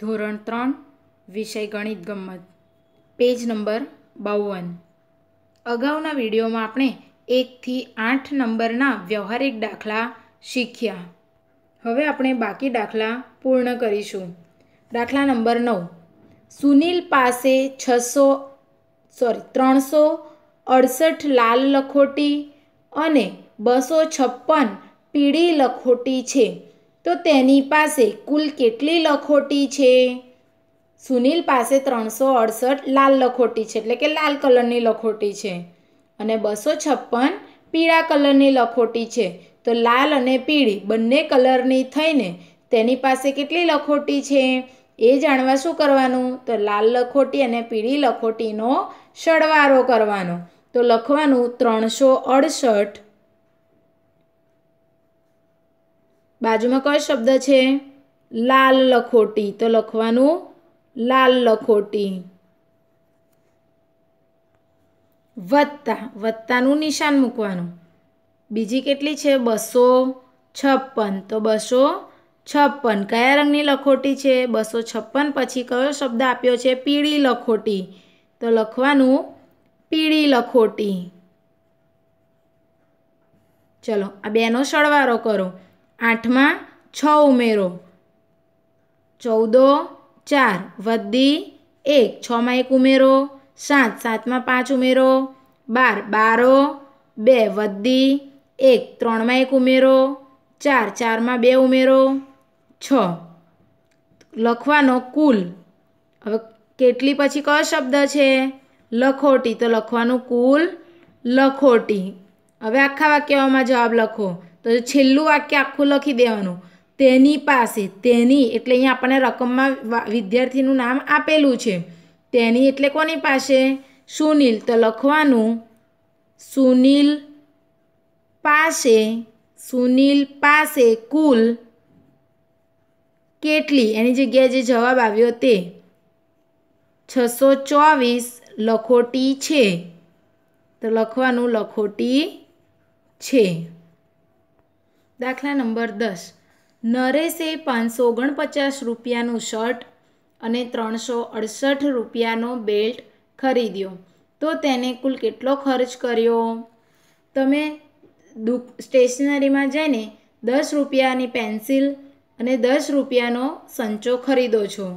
ધોરણ ત્રણ વિષય ગણિત ગમત પેજ નંબર બાવન અગાઉના વિડીયોમાં આપણે એકથી આઠ નંબરના વ્યવહારિક દાખલા શીખ્યા હવે આપણે બાકી દાખલા પૂર્ણ કરીશું દાખલા નંબર નવ સુનિલ પાસે છસો સોરી ત્રણસો અડસઠ લાલ લખોટી અને બસો છપ્પન પીળી લખોટી છે તો તેની પાસે કુલ કેટલી લખોટી છે સુનિલ પાસે ત્રણસો અડસઠ લાલ લખોટી છે એટલે કે લાલ કલરની લખોટી છે અને બસો છપ્પન પીળા કલરની લખોટી છે તો લાલ અને પીળી બંને કલરની થઈને તેની પાસે કેટલી લખોટી છે એ જાણવા શું કરવાનું તો લાલ લખોટી અને પીળી લખોટીનો સરવાળો કરવાનો તો લખવાનું ત્રણસો અડસઠ બાજુમાં કયો શબ્દ છે લાલ લખોટી તો લખવાનું લાલ લખોટી વત્તા વત્તાનું નિશાન મૂકવાનું બીજી કેટલી છે બસો છપ્પન તો બસો છપ્પન કયા રંગની લખોટી છે બસો છપ્પન પછી કયો શબ્દ આપ્યો છે પીળી લખોટી તો લખવાનું પીળી લખોટી ચલો આ બેનો સળવારો કરો આઠમાં છ ઉમેરો ચૌદો ચાર વધી એક છમાં એક ઉમેરો સાત સાતમાં પાંચ ઉમેરો બાર બારો બે વધી એક ત્રણમાં એક ઉમેરો ચાર ચારમાં બે ઉમેરો છ લખવાનો કુલ હવે કેટલી પછી કયો શબ્દ છે લખોટી તો લખવાનું કુલ લખોટી હવે આખા વાક્યમાં જવાબ લખો તો છેલ્લું વાક્ય આખું લખી દેવાનું તેની પાસે તેની એટલે અહીંયા આપણને રકમમાં વિદ્યાર્થીનું નામ આપેલું છે તેની એટલે કોની પાસે સુનિલ તો લખવાનું સુનિલ પાસે સુનિલ પાસે કુલ કેટલી એની જગ્યાએ જે જવાબ આવ્યો તે છસો ચોવીસ લખોટી છે તો લખવાનું લખોટી છે દાખલા નંબર દસ નરેશે પાંચસો ઓગણપચાસ રૂપિયાનું શર્ટ અને ત્રણસો અડસઠ રૂપિયાનો બેલ્ટ ખરીદ્યો તો તેને કુલ કેટલો ખર્ચ કર્યો તમે દુક સ્ટેશનરીમાં જઈને દસ રૂપિયાની પેન્સિલ અને દસ રૂપિયાનો સંચો ખરીદો છો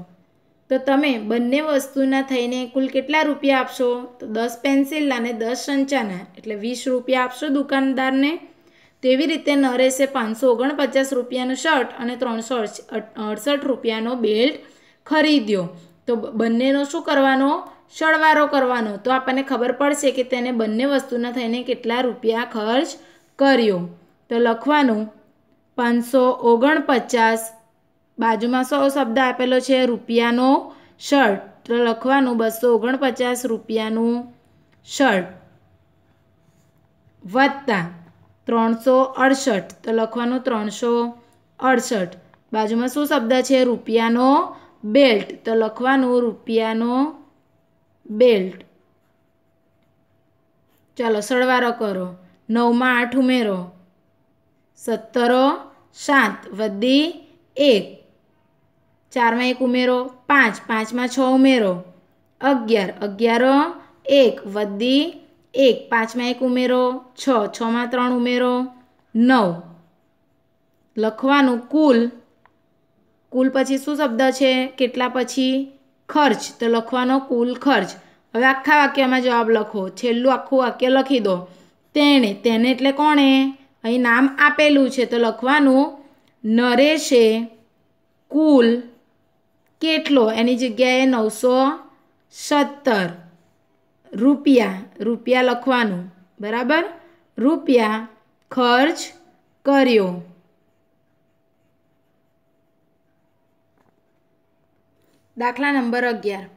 તો તમે બંને વસ્તુના થઈને કુલ કેટલા રૂપિયા આપશો તો દસ પેન્સિલના અને દસ સંચાના એટલે વીસ રૂપિયા આપશો દુકાનદારને તેવી રીતે નરેશે પાંચસો ઓગણપચાસ રૂપિયાનું શર્ટ અને ત્રણસો અડસઠ રૂપિયાનો બેલ્ટ ખરીદ્યો તો બંનેનો શું કરવાનો સરવાળો કરવાનો તો આપણને ખબર પડશે કે તેને બંને વસ્તુના થઈને કેટલા રૂપિયા ખર્ચ કર્યો તો લખવાનું પાંચસો ઓગણપચાસ બાજુમાં સો શબ્દ આપેલો છે રૂપિયાનો શર્ટ તો લખવાનું બસો ઓગણપચાસ રૂપિયાનું શર્ટ વત્તા ત્રણસો અડસઠ તો લખવાનું ત્રણસો અડસઠ બાજુમાં શું શબ્દ છે રૂપિયાનો બેલ્ટ તો લખવાનું રૂપિયાનો બેલ્ટ ચાલો સળવારો કરો નવમાં આઠ ઉમેરો સત્તરો સાત વધી એક ચારમાં એક ઉમેરો પાંચ પાંચમાં છ ઉમેરો અગિયાર અગિયારો એક વધી એક પાંચમાં એક ઉમેરો છ છમાં ત્રણ ઉમેરો નવ લખવાનું કુલ કુલ પછી શું શબ્દ છે કેટલા પછી ખર્ચ તો લખવાનો કુલ ખર્ચ હવે આખા વાક્યમાં જવાબ લખો છેલ્લું આખું વાક્ય લખી દો તેણે તેને એટલે કોણે અહીં નામ આપેલું છે તો લખવાનું નરેશે કુલ કેટલો એની જગ્યાએ નવસો સત્તર રૂપિયા રૂપિયા લખવાનું બરાબર રૂપિયા ખર્ચ કર્યો દાખલા નંબર અગિયાર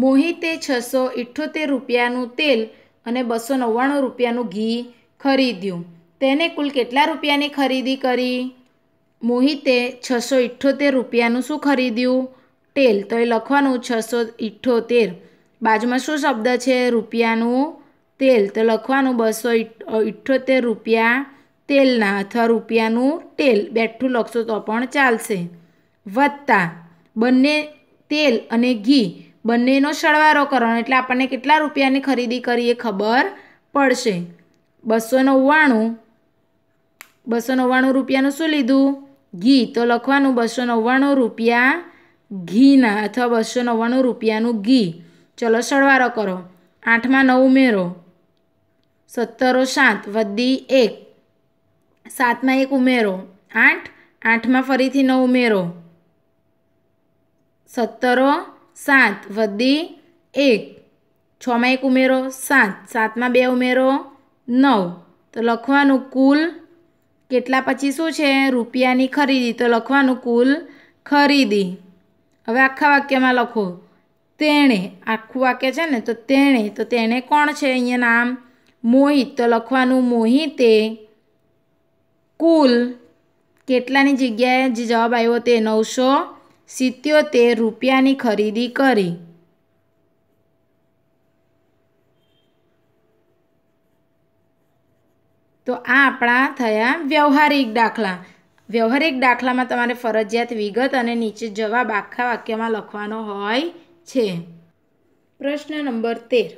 મોહિતે છસો ઇઠ્ઠોતેર રૂપિયાનું તેલ અને બસો નવ્વાણું રૂપિયાનું ઘી ખરીદ્યું તેને કુલ કેટલા રૂપિયાની ખરીદી કરી મોહિતે છસો ઇઠ્ઠોતેર રૂપિયાનું શું ખરીદ્યું તેલ તો એ લખવાનું છસો ઇઠ્ઠોતેર બાજુમાં શું શબ્દ છે રૂપિયાનું તેલ તો લખવાનું બસો ઇઠ્ઠોતેર રૂપિયા તેલના અથવા રૂપિયાનું તેલ બેઠું લખશો તો પણ ચાલશે વત્તા બંને તેલ અને ઘી બંનેનો સળવારો કરવાનો એટલે આપણને કેટલા રૂપિયાની ખરીદી કરીએ ખબર પડશે બસો નવ્વાણું બસો નવ્વાણું રૂપિયાનું શું લીધું ઘી તો લખવાનું બસો નવ્વાણું રૂપિયા ઘીના અથવા બસો નવ્વાણું રૂપિયાનું ઘી ચલો સળવારો કરો આઠમાં નવ ઉમેરો સત્તરો સાત વધી એક સાતમાં એક ઉમેરો આઠ આઠમાં ફરીથી નવ ઉમેરો સત્તરો સાત વધી એક છમાં એક ઉમેરો સાત સાતમાં બે ઉમેરો નવ તો લખવાનું કુલ કેટલા પછી શું છે રૂપિયાની ખરીદી તો લખવાનું કુલ ખરીદી હવે આખા વાક્યમાં લખો તેણે આખું વાક્ય છે ને તો તેણે તો તેણે કોણ છે અહીંયા નામ મોહિત તો લખવાનું મોહિતે કુલ કેટલાની જગ્યાએ જે જવાબ આવ્યો તે નવસો સિત્યોતેર રૂપિયાની ખરીદી કરી તો આ આપણા થયા વ્યવહારિક દાખલા વ્યવહારિક દાખલામાં તમારે ફરજિયાત વિગત અને નીચે જવાબ આખા વાક્યમાં લખવાનો હોય છે પ્રશ્ન નંબર તેર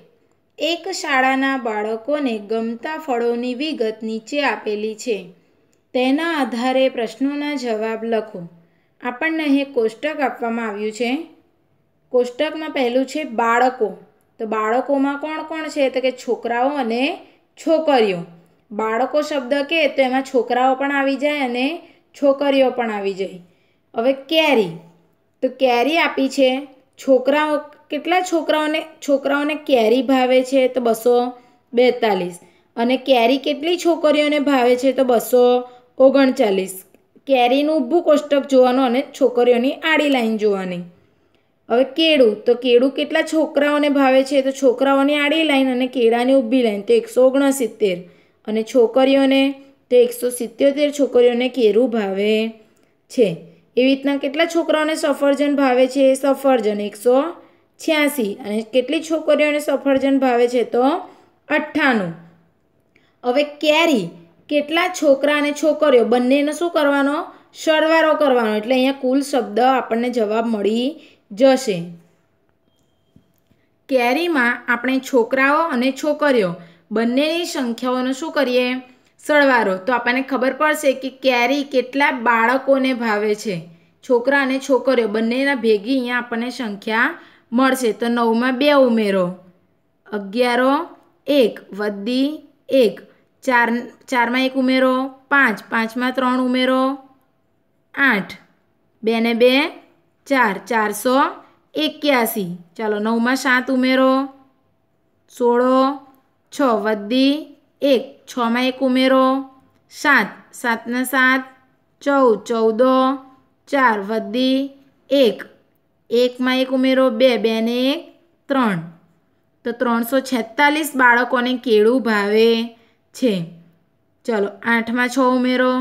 એક શાળાના બાળકોને ગમતા ફળોની વિગત નીચે આપેલી છે તેના આધારે પ્રશ્નોના જવાબ લખો આપણને અહીં કોષ્ટક આપવામાં આવ્યું છે કોષ્ટકમાં પહેલું છે બાળકો તો બાળકોમાં કોણ કોણ છે તો કે છોકરાઓ અને છોકરીઓ બાળકો શબ્દ કે તો એમાં છોકરાઓ પણ આવી જાય અને છોકરીઓ પણ આવી જાય હવે કેરી તો કેરી આપી છે છોકરાઓ કેટલા છોકરાઓને છોકરાઓને કેરી ભાવે છે તો બસો બેતાલીસ અને કેરી કેટલી છોકરીઓને ભાવે છે તો બસો ઓગણચાલીસ કેરીનું ઊભું કોષ્ટક જોવાનું અને છોકરીઓની આડી લાઈન જોવાની હવે કેળું તો કેળું કેટલા છોકરાઓને ભાવે છે તો છોકરાઓની આડી લાઈન અને કેળાની ઊભી લાઈન તો એકસો ઓગણસિત્તેર અને છોકરીઓને તો એકસો સિત્તોતેર છોકરીઓને કેરું ભાવે છે એવી રીતના કેટલા છોકરાઓને સફરજન ભાવે છે સફરજન એકસો છ્યાસી અને કેટલી છોકરીઓને સફરજન ભાવે છે તો અઠ્ઠાણું હવે કેરી કેટલા છોકરા અને છોકરીઓ બંનેનો શું કરવાનો સરવારો કરવાનો એટલે અહીંયા કુલ શબ્દ આપણને જવાબ મળી જશે કેરીમાં આપણે છોકરાઓ અને છોકરીઓ બંનેની સંખ્યાઓનો શું કરીએ સળવારો તો આપણને ખબર પડશે કે કેરી કેટલા બાળકોને ભાવે છે છોકરા અને છોકરીઓ બંનેના ભેગી અહીંયા આપણને સંખ્યા મળશે તો નવમાં બે ઉમેરો અગિયારો એક વદ્દી એક ચાર ચારમાં એક ઉમેરો પાંચ પાંચમાં ત્રણ ઉમેરો આઠ બે ને બે ચાર ચારસો એક્યાસી ચાલો નવમાં સાત ઉમેરો સોળો છ વદ્દી એક છમાં એક ઉમેરો સાત સાતને સાત ચૌદ ચૌદો ચાર વધી એક એકમાં એક ઉમેરો બે બેને એક ત્રણ તો ત્રણસો છેતાલીસ બાળકોને કેળું ભાવે છે ચલો આઠમાં છ ઉમેરો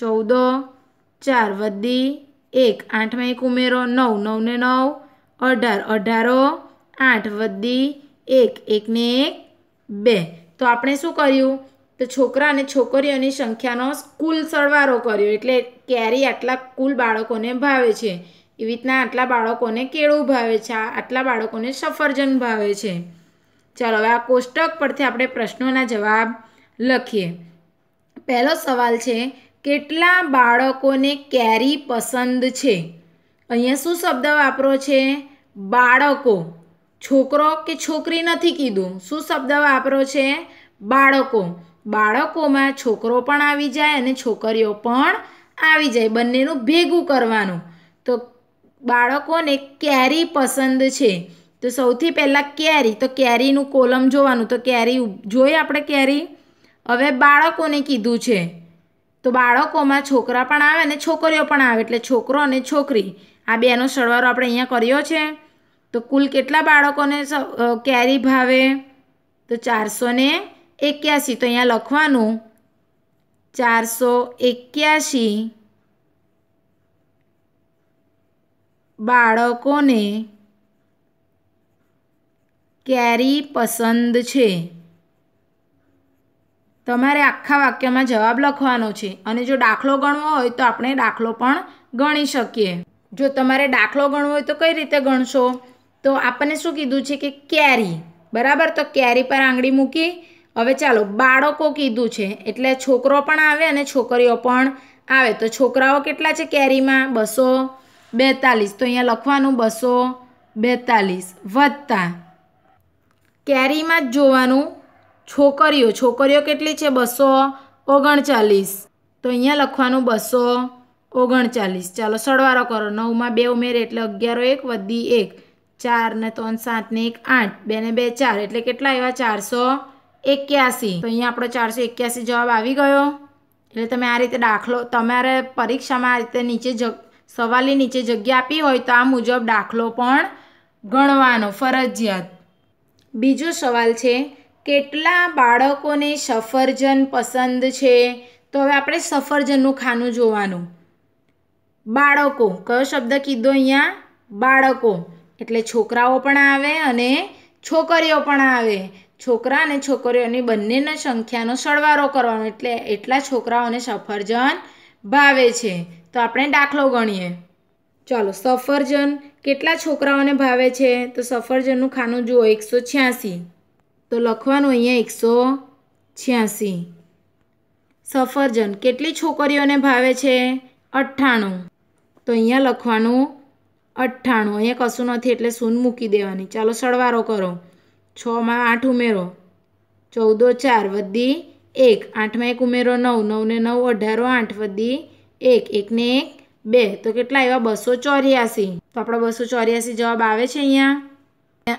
ચૌદો ચાર વધી એક આઠમાં એક ઉમેરો નવ નવને નવ અઢાર અઢારો આઠ વધી એક એકને એક બે તો આપણે શું કર્યું તો છોકરા અને છોકરીઓની સંખ્યાનો કુલ સરવાળો કર્યો એટલે કેરી આટલા કુલ બાળકોને ભાવે છે એવી રીતના આટલા બાળકોને કેળું ભાવે છે આટલા બાળકોને સફરજન ભાવે છે ચાલો હવે આ કોષ્ટક પરથી આપણે પ્રશ્નોના જવાબ લખીએ પહેલો સવાલ છે કેટલા બાળકોને કેરી પસંદ છે અહીંયા શું શબ્દ વાપરો છે બાળકો છોકરો કે છોકરી નથી કીધું શું શબ્દ વાપરો છે બાળકો બાળકોમાં છોકરો પણ આવી જાય અને છોકરીઓ પણ આવી જાય બંનેનું ભેગું કરવાનું તો બાળકોને કેરી પસંદ છે તો સૌથી પહેલાં કેરી તો કેરીનું કોલમ જોવાનું તો કેરી જોઈએ આપણે કેરી હવે બાળકોને કીધું છે તો બાળકોમાં છોકરા પણ આવે અને છોકરીઓ પણ આવે એટલે છોકરો અને છોકરી આ બેનો સરવાળો આપણે અહીંયા કર્યો છે તો કુલ કેટલા બાળકોને કેરી ભાવે તો ચારસો ને એક્યાસી તો અહીંયા લખવાનું ચારસો એક્યાસી બાળકોને કેરી પસંદ છે તમારે આખા વાક્યમાં જવાબ લખવાનો છે અને જો દાખલો ગણવો હોય તો આપણે દાખલો પણ ગણી શકીએ જો તમારે દાખલો ગણવો હોય તો કઈ રીતે ગણશો તો આપણને શું કીધું છે કે કેરી બરાબર તો કેરી પર આંગળી મૂકી હવે ચાલો બાળકો કીધું છે એટલે છોકરો પણ આવે અને છોકરીઓ પણ આવે તો છોકરાઓ કેટલા છે કેરીમાં બસો બેતાલીસ તો અહીંયા લખવાનું બસો બેતાલીસ વધતા કેરીમાં જ જોવાનું છોકરીઓ છોકરીઓ કેટલી છે બસો ઓગણચાલીસ તો અહીંયા લખવાનું બસો ઓગણચાલીસ ચાલો સરવાળો કરો નવમાં બે ઉમેરે એટલે અગિયારો એક વધી એક ચાર ને ત્રણ સાત ને એક આઠ બે ને બે ચાર એટલે કેટલા એવા ચારસો એક્યાસી તો અહીંયા આપણો ચારસો એક્યાસી જવાબ આવી ગયો એટલે તમે આ રીતે દાખલો તમારે પરીક્ષામાં આ રીતે નીચે જગ સવાલની નીચે જગ્યા આપી હોય તો આ મુજબ દાખલો પણ ગણવાનો ફરજિયાત બીજો સવાલ છે કેટલા બાળકોને સફરજન પસંદ છે તો હવે આપણે સફરજનનું ખાનું જોવાનું બાળકો કયો શબ્દ કીધો અહીંયા બાળકો એટલે છોકરાઓ પણ આવે અને છોકરીઓ પણ આવે છોકરા અને છોકરીઓની બંનેના સંખ્યાનો સળવારો કરવાનો એટલે એટલા છોકરાઓને સફરજન ભાવે છે તો આપણે દાખલો ગણીએ ચાલો સફરજન કેટલા છોકરાઓને ભાવે છે તો સફરજનનું ખાનું જુઓ એકસો છ્યાસી તો લખવાનું અહીંયા એકસો છ્યાસી સફરજન કેટલી છોકરીઓને ભાવે છે અઠ્ઠાણું તો અહીંયા લખવાનું અઠ્ઠાણું અહીંયા કશું નથી એટલે શૂન મૂકી દેવાની ચાલો સળવારો કરો છમાં આઠ ઉમેરો ચૌદો ચાર વધી એક આઠમાં એક ઉમેરો નવ નવને નવ અઢારો આઠ વધી એક એકને એક બે તો કેટલા એવા બસો ચોર્યાસી તો આપણો બસો ચોર્યાસી જવાબ આવે છે અહીંયા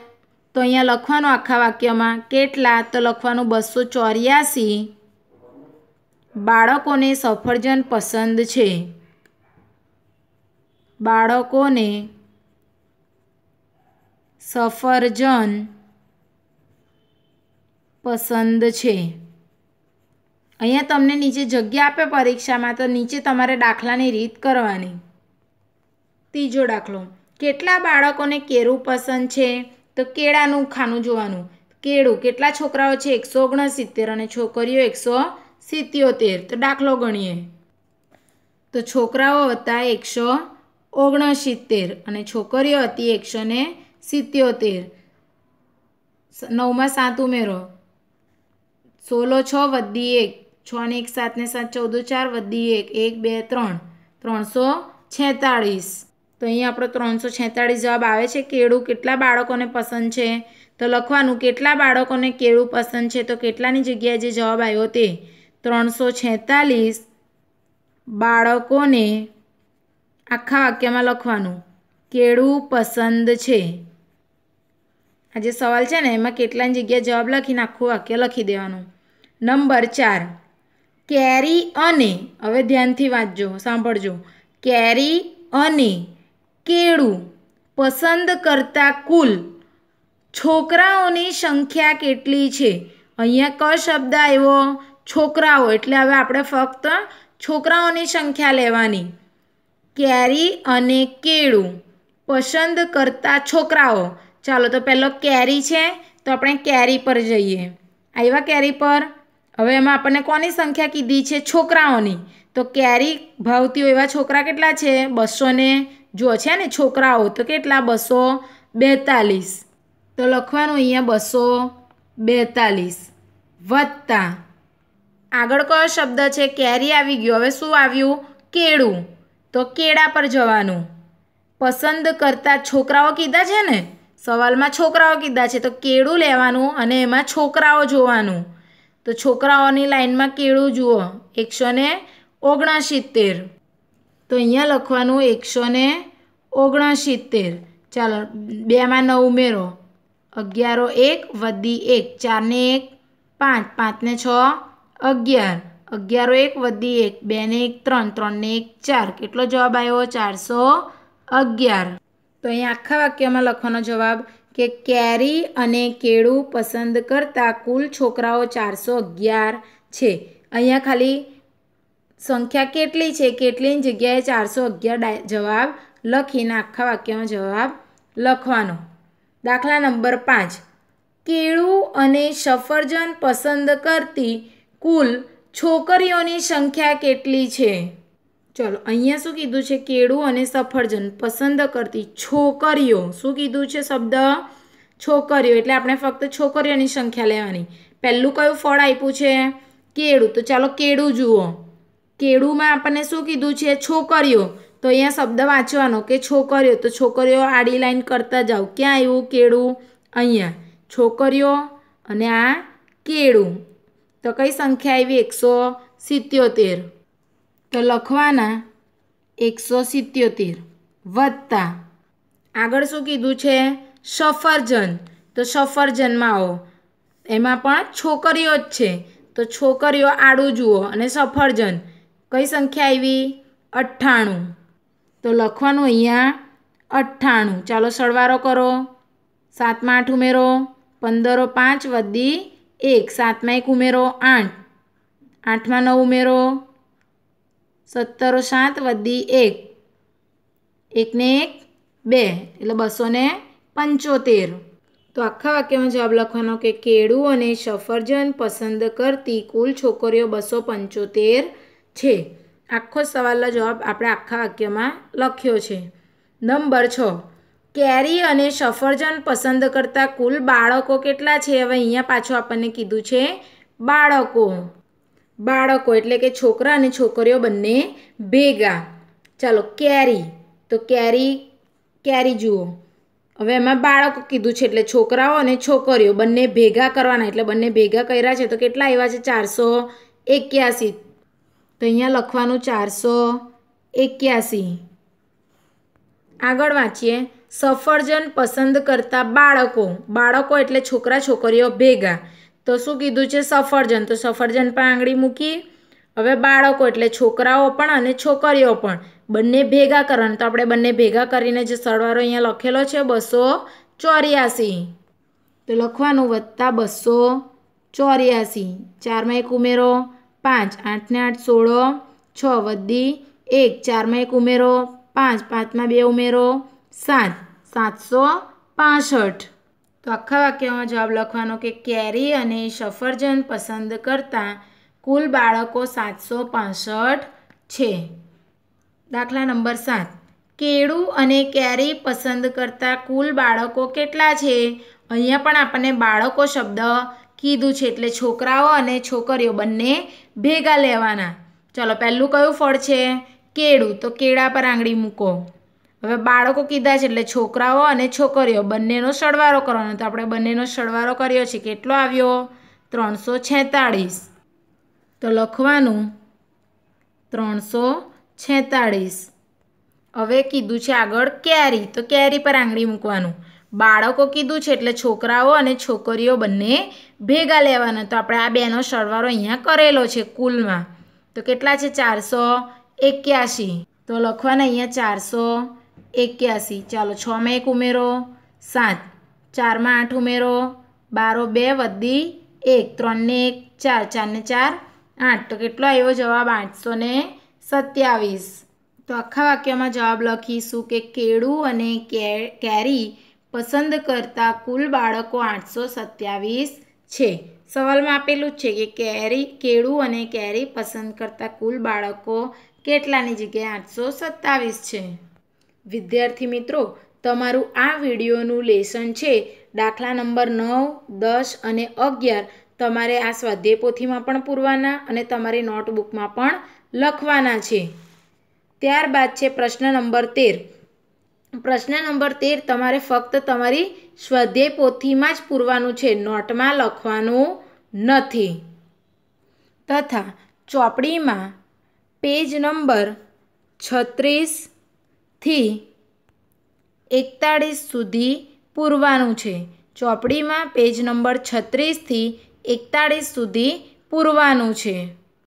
તો અહીંયા લખવાનું આખા વાક્યમાં કેટલા તો લખવાનું બસો ચોર્યાસી બાળકોને સફરજન પસંદ છે બાળકોને સફરજન પસંદ છે અહીંયા તમને નીચે જગ્યા આપે પરીક્ષામાં તો નીચે તમારે દાખલાની રીત કરવાની ત્રીજો દાખલો કેટલા બાળકોને કેળું પસંદ છે તો કેળાનું ખાનું જોવાનું કેળું કેટલા છોકરાઓ છે એકસો ઓગણસિત્તેર અને છોકરીઓ એકસો સિત્યોતેર તો દાખલો ગણીએ તો છોકરાઓ હતા એકસો ઓગણસિત્તેર અને છોકરીઓ હતી એકસો ને સિત્યોતેર નવમાં સાત ઉમેરો સોલો છ વધી એક છ ને એક સાત ને સાત ચૌદ ચાર વધી એક એક બે ત્રણ ત્રણસો છેતાળીસ તો અહીં આપણો ત્રણસો છેતાળીસ જવાબ આવે છે કેળું કેટલા બાળકોને પસંદ છે તો લખવાનું કેટલા બાળકોને કેળું પસંદ છે તો કેટલાની જગ્યાએ જે જવાબ આવ્યો તે ત્રણસો છેતાલીસ બાળકોને આખા વાક્યમાં લખવાનું કેળું પસંદ છે આ જે સવાલ છે ને એમાં કેટલાની જગ્યાએ જવાબ લખીને આખું વાક્ય લખી દેવાનું નંબર ચાર કેરી અને હવે ધ્યાનથી વાંચજો સાંભળજો કેરી અને કેળું પસંદ કરતા કુલ છોકરાઓની સંખ્યા કેટલી છે અહીંયા ક શબ્દ આવ્યો છોકરાઓ એટલે હવે આપણે ફક્ત છોકરાઓની સંખ્યા લેવાની કેરી અને કેળું પસંદ કરતા છોકરાઓ ચાલો તો પહેલો કેરી છે તો આપણે કેરી પર જઈએ આવ્યા કેરી પર હવે એમાં આપણને કોની સંખ્યા કીધી છે છોકરાઓની તો કેરી ભાવતી હોય એવા છોકરા કેટલા છે બસો ને જો છે ને છોકરાઓ તો કેટલા બસો બેતાલીસ તો લખવાનું અહીંયા બસો બેતાલીસ વત્તા આગળ કયો શબ્દ છે કેરી આવી ગયો હવે શું આવ્યું કેળું તો કેળા પર જવાનું પસંદ કરતા છોકરાઓ કીધા છે ને સવાલમાં છોકરાઓ કીધા છે તો કેળું લેવાનું અને એમાં છોકરાઓ જોવાનું તો છોકરાઓની લાઇનમાં કેળું જુઓ એકસો ને ઓગણસિત્તેર તો અહીંયા લખવાનું એકસો ને ઓગણસિત્તેર ચાલો બેમાં નવ ઉમેરો અગિયારો એક વધી એક ચારને એક પાંચ પાંચને છ અગિયાર અગિયારો એક વધી એક બે ને એક ત્રણ ત્રણ ને એક ચાર કેટલો જવાબ આવ્યો ચારસો અગિયાર તો અહીંયા આખા વાક્યમાં લખવાનો જવાબ કે કેરી અને કેળું પસંદ કરતા કુલ છોકરાઓ ચારસો અગિયાર છે અહીંયા ખાલી સંખ્યા કેટલી છે કેટલી જગ્યાએ ચારસો અગિયાર જવાબ લખીને આખા વાક્યમાં જવાબ લખવાનો દાખલા નંબર પાંચ કેળું અને સફરજન પસંદ કરતી કુલ છોકરીઓની સંખ્યા કેટલી છે ચલો અહીંયા શું કીધું છે કેળું અને સફરજન પસંદ કરતી છોકરીઓ શું કીધું છે શબ્દ છોકરીઓ એટલે આપણે ફક્ત છોકરીઓની સંખ્યા લેવાની પહેલું કયું ફળ આપ્યું છે કેળું તો ચાલો કેળું જુઓ કેળુંમાં આપણને શું કીધું છે છોકરીઓ તો અહીંયા શબ્દ વાંચવાનો કે છોકરીઓ તો છોકરીઓ આડી લાઈન કરતા જાઓ ક્યાં આવ્યું કેળું અહીંયા છોકરીઓ અને આ કેળું તો કઈ સંખ્યા આવી એકસો સિત્યોતેર તો લખવાના એકસો સિત્યોતેર વત્તા આગળ શું કીધું છે સફરજન તો સફરજનમાં આવો એમાં પણ છોકરીઓ જ છે તો છોકરીઓ આડું જુઓ અને સફરજન કઈ સંખ્યા આવી અઠ્ઠાણું તો લખવાનું અહીંયા અઠ્ઠાણું ચાલો સળવારો કરો સાતમાં આઠ ઉમેરો પંદરો પાંચ વધી એક સાતમાં એક ઉમેરો આઠ આઠમાં નવ ઉમેરો સત્તર સાત વધી એક એકને એક બે એટલે બસો ને પંચોતેર તો આખા વાક્યમાં જવાબ લખવાનો કે કેળું અને સફરજન પસંદ કરતી કુલ છોકરીઓ બસો પંચોતેર છે આખો સવાલનો જવાબ આપણે આખા વાક્યમાં લખ્યો છે નંબર છ કેરી અને સફરજન પસંદ કરતા કુલ બાળકો કેટલા છે હવે અહીંયા પાછું આપણને કીધું છે બાળકો બાળકો એટલે કે છોકરા અને છોકરીઓ બંને ભેગા ચાલો કેરી તો કેરી કેરી જુઓ હવે એમાં બાળકો કીધું છે એટલે છોકરાઓ અને છોકરીઓ બંને ભેગા કરવાના એટલે બંને ભેગા કર્યા છે તો કેટલા આવ્યા છે ચારસો એક્યાસી તો અહીંયા લખવાનું ચારસો એક્યાસી આગળ વાંચીએ સફરજન પસંદ કરતા બાળકો બાળકો એટલે છોકરા છોકરીઓ ભેગા તો શું કીધું છે સફરજન તો સફરજન પર આંગળી મૂકી હવે બાળકો એટલે છોકરાઓ પણ અને છોકરીઓ પણ બંને ભેગા કરવાનું તો આપણે બંને ભેગા કરીને જે સરવાળો અહીંયા લખેલો છે બસો ચોર્યાસી તો લખવાનું વત્તા બસો ચોર્યાસી ચારમાં એક ઉમેરો પાંચ આઠને આઠ સોળો છ વધી એક ચારમાં એક ઉમેરો પાંચ પાંચમાં બે ઉમેરો સાત સાતસો પાસઠ તો આખા વાક્યમાં જવાબ લખવાનો કે કેરી અને સફરજન પસંદ કરતાં કુલ બાળકો સાતસો પાસઠ છે દાખલા નંબર સાત કેળું અને કેરી પસંદ કરતાં કુલ બાળકો કેટલા છે અહીંયા પણ આપણને બાળકો શબ્દ કીધું છે એટલે છોકરાઓ અને છોકરીઓ બંને ભેગા લેવાના ચલો પહેલું કયું ફળ છે કેળું તો કેળા પર આંગળી મૂકો હવે બાળકો કીધા છે એટલે છોકરાઓ અને છોકરીઓ બંનેનો સળવારો કરવાનો તો આપણે બંનેનો સળવારો કર્યો છે કેટલો આવ્યો ત્રણસો છેતાળીસ તો લખવાનું ત્રણસો છેતાળીસ હવે કીધું છે આગળ કેરી તો કેરી પર આંગળી મૂકવાનું બાળકો કીધું છે એટલે છોકરાઓ અને છોકરીઓ બંને ભેગા લેવાના તો આપણે આ બેનો સળવારો અહીંયા કરેલો છે કુલમાં તો કેટલા છે ચારસો એક્યાસી તો લખવાના અહીંયા ચારસો એક્યાસી ચાલો છમાં એક ઉમેરો સાત ચારમાં આઠ ઉમેરો બારો બે વધી એક ત્રણને એક ચાર ચારને ચાર આઠ તો કેટલો આવ્યો જવાબ આઠસો ને સત્યાવીસ તો આખા વાક્યમાં જવાબ લખીશું કે કેળું અને કેરી પસંદ કરતા કુલ બાળકો આઠસો સત્યાવીસ છે સવાલમાં આપેલું જ છે કે કેરી કેળું અને કેરી પસંદ કરતા કુલ બાળકો કેટલાની જગ્યાએ આઠસો સત્તાવીસ છે વિદ્યાર્થી મિત્રો તમારું આ વિડીયોનું લેસન છે દાખલા નંબર નવ દસ અને અગિયાર તમારે આ સ્વાધ્યાય પોથીમાં પણ પૂરવાના અને તમારી નોટબુકમાં પણ લખવાના છે ત્યારબાદ છે પ્રશ્ન નંબર તેર પ્રશ્ન નંબર તેર તમારે ફક્ત તમારી સ્વાધ્યાય પોથીમાં જ પૂરવાનું છે નોટમાં લખવાનું નથી તથા ચોપડીમાં પેજ નંબર છત્રીસ થી એકતાળીસ સુધી પૂરવાનું છે ચોપડીમાં પેજ નંબર છત્રીસથી એકતાળીસ સુધી પૂરવાનું છે